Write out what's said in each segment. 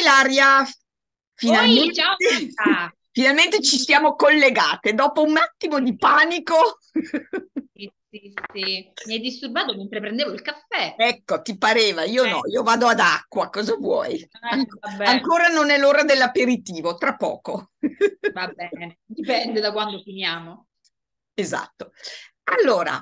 Ilaria, finalmente, Oi, ciao, finalmente ci siamo collegate dopo un attimo di panico. Sì, sì, sì. Mi hai disturbato mentre prendevo il caffè. Ecco, ti pareva, io eh. no, io vado ad acqua, cosa vuoi? An- eh, ancora non è l'ora dell'aperitivo, tra poco. Va bene, dipende da quando finiamo. Esatto. Allora,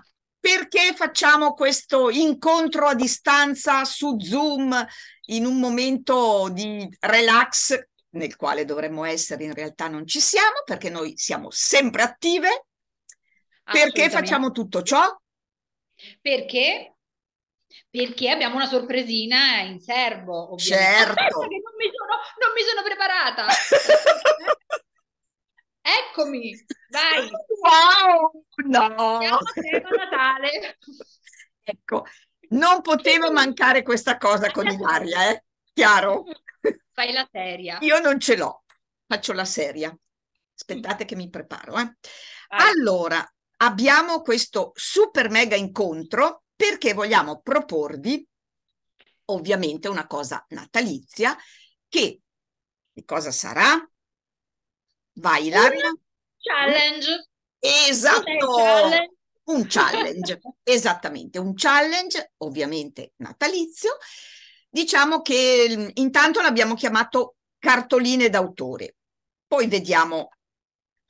perché facciamo questo incontro a distanza su Zoom in un momento di relax nel quale dovremmo essere, in realtà non ci siamo perché noi siamo sempre attive. Perché facciamo tutto ciò? Perché? Perché abbiamo una sorpresina in serbo, ovviamente. Certo. Non mi, sono, non mi sono preparata. Eccomi, vai. Wow! No! Natale! Ecco, non poteva mancare questa cosa con Ilaria, eh? Chiaro? Fai la seria. Io non ce l'ho, faccio la seria. Aspettate che mi preparo. Eh. Allora, abbiamo questo super mega incontro perché vogliamo proporvi ovviamente una cosa natalizia che che cosa sarà? Vai Ilaria. Challenge. Esatto. Un challenge, esattamente, un challenge ovviamente natalizio. Diciamo che mm, intanto l'abbiamo chiamato cartoline d'autore, poi vediamo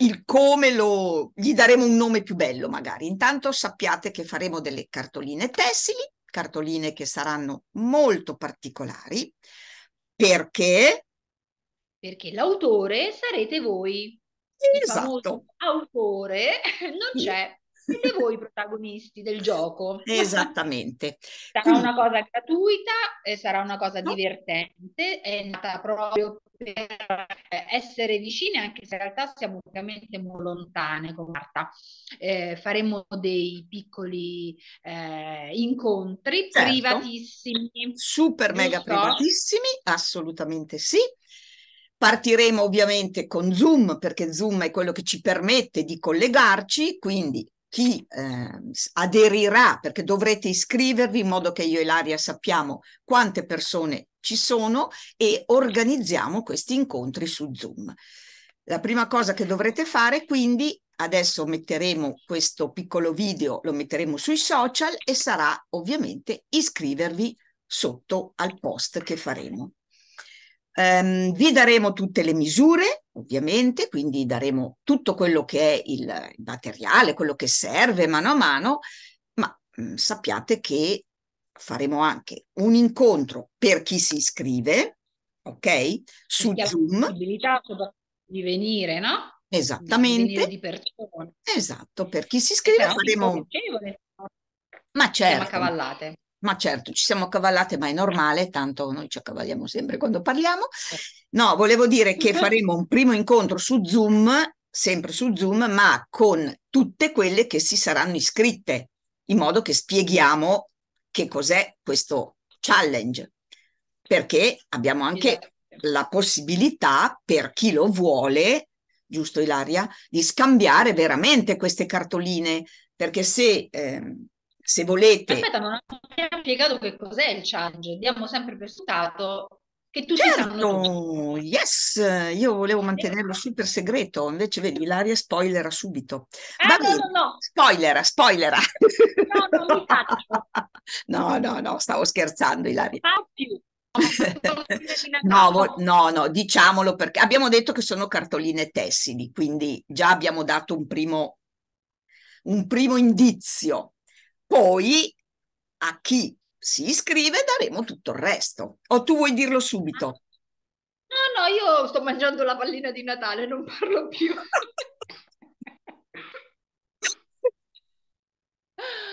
il come lo, gli daremo un nome più bello magari. Intanto sappiate che faremo delle cartoline tessili, cartoline che saranno molto particolari, perché? Perché l'autore sarete voi esatto. autore, eh, non c'è. Siete voi i protagonisti del gioco. Esattamente. Sarà Quindi... una cosa gratuita, e sarà una cosa no. divertente, è nata proprio per eh, essere vicine, anche se in realtà siamo ovviamente molto lontane con Marta. Eh, faremo dei piccoli eh, incontri certo. privatissimi. Super mega privatissimi, assolutamente sì. Partiremo ovviamente con Zoom perché Zoom è quello che ci permette di collegarci, quindi chi eh, aderirà perché dovrete iscrivervi in modo che io e Laria sappiamo quante persone ci sono e organizziamo questi incontri su Zoom. La prima cosa che dovrete fare quindi adesso metteremo questo piccolo video, lo metteremo sui social e sarà ovviamente iscrivervi sotto al post che faremo. Um, vi daremo tutte le misure, ovviamente, quindi daremo tutto quello che è il, materiale, quello che serve mano a mano, ma mh, mm, sappiate che faremo anche un incontro per chi si iscrive, ok? Su Perché Zoom. La possibilità di venire, no? Esattamente. Di venire di esatto, per chi si iscrive Però faremo... Ma certo. Cavallate ma certo ci siamo accavallate, ma è normale, tanto noi ci accavalliamo sempre quando parliamo. No, volevo dire che faremo un primo incontro su Zoom, sempre su Zoom, ma con tutte quelle che si saranno iscritte, in modo che spieghiamo che cos'è questo challenge, perché abbiamo anche esatto. la possibilità per chi lo vuole, giusto Ilaria, di scambiare veramente queste cartoline, perché se... Eh, se volete... Aspetta, non abbiamo spiegato che cos'è il challenge, diamo sempre per scontato che tutti certo, sanno. yes, io volevo mantenerlo super segreto, invece vedi, Ilaria spoilera subito. Ah, no, no, no. Spoilera, spoilera. No, non mi faccio. no, no, no, stavo scherzando, Ilaria. Non più. No, no, no, diciamolo perché abbiamo detto che sono cartoline tessili, quindi già abbiamo dato un primo, un primo indizio. Poi a chi si iscrive daremo tutto il resto. O tu vuoi dirlo subito? No, no, io sto mangiando la pallina di Natale, non parlo più.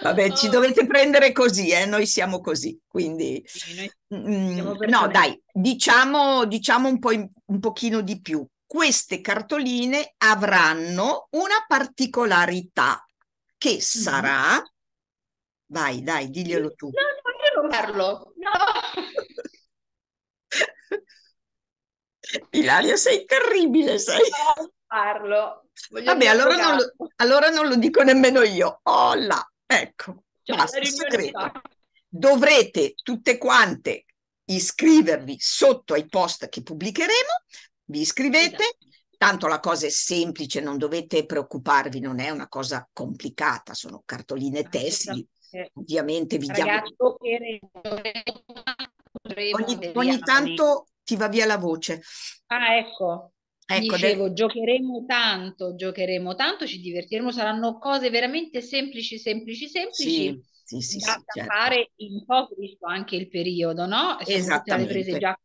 Vabbè, ci oh. dovete prendere così, eh? noi siamo così, quindi... Mm, siamo no, dai, diciamo, diciamo un, po in, un pochino di più. Queste cartoline avranno una particolarità che mm. sarà Vai, dai, diglielo tu. No, no, io non parlo. No. Ilaria, sei terribile, sai? Non parlo. Voglio Vabbè, allora non, lo, allora non, lo, dico nemmeno io. Oh là, ecco. Cioè, basta, Dovrete tutte quante iscrivervi sotto ai post che pubblicheremo, vi iscrivete, esatto. tanto la cosa è semplice, non dovete preoccuparvi, non è una cosa complicata, sono cartoline ah, esatto. tessili, eh, ovviamente vi diamo... Ogni, ogni tanto ti va via la voce. Ah, ecco. Ecco, Dicevo, del... giocheremo tanto, giocheremo tanto, ci divertiremo, saranno cose veramente semplici, semplici, semplici sì, sì, sì, da, da certo. fare in poco, visto anche il periodo, no? Esattamente. Le prese già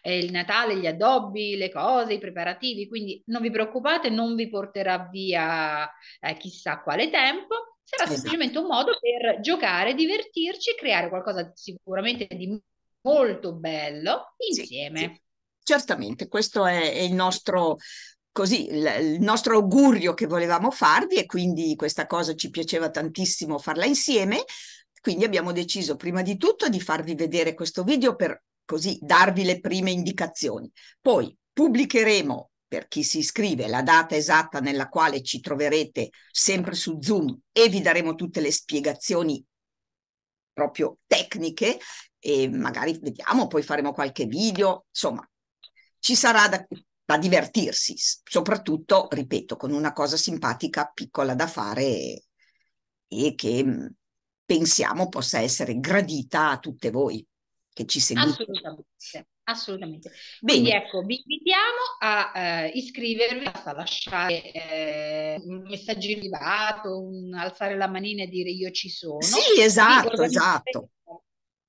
eh, il Natale, gli addobbi, le cose, i preparativi, quindi non vi preoccupate, non vi porterà via eh, chissà quale tempo Sarà esatto. semplicemente un modo per giocare, divertirci, creare qualcosa sicuramente di molto bello insieme. Sì, sì. Certamente, questo è, è il nostro così il, nostro augurio che volevamo farvi e quindi questa cosa ci piaceva tantissimo farla insieme. Quindi abbiamo deciso prima di tutto di farvi vedere questo video per così darvi le prime indicazioni. Poi pubblicheremo per chi si iscrive la data esatta nella quale ci troverete sempre su Zoom e vi daremo tutte le spiegazioni proprio tecniche e magari vediamo, poi faremo qualche video, insomma, ci sarà da, da divertirsi, soprattutto, ripeto, con una cosa simpatica, piccola da fare e, e che mm, pensiamo possa essere gradita a tutte voi che ci seguite. Assolutamente. Assolutamente. Quindi ecco, vi invitiamo a eh, iscrivervi, a lasciare eh, un messaggio privato, un, alzare la manina e dire io ci sono. Sì, esatto, esatto.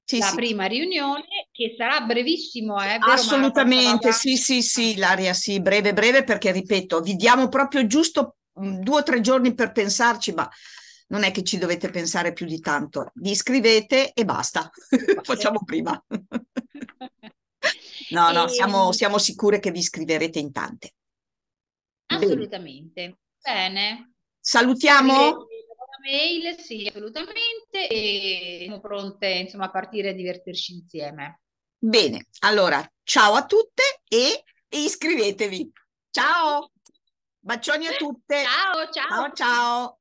Sì, la sì. prima riunione che sarà brevissimo, eh, vero, Assolutamente, sì, sì, sì, Laria, sì, breve, breve perché ripeto, vi diamo proprio giusto mm, due o tre giorni per pensarci, ma non è che ci dovete pensare più di tanto. Vi iscrivete e basta, facciamo prima. No, no, e... Ehm, siamo, siamo, sicure che vi scriverete in tante. Assolutamente. Bene. Bene. Salutiamo. Mail, sì, assolutamente, e siamo pronte insomma, a partire e divertirci insieme. Bene, allora ciao a tutte e iscrivetevi. Ciao! Bacioni a tutte. Ciao, ciao. Ciao, ciao.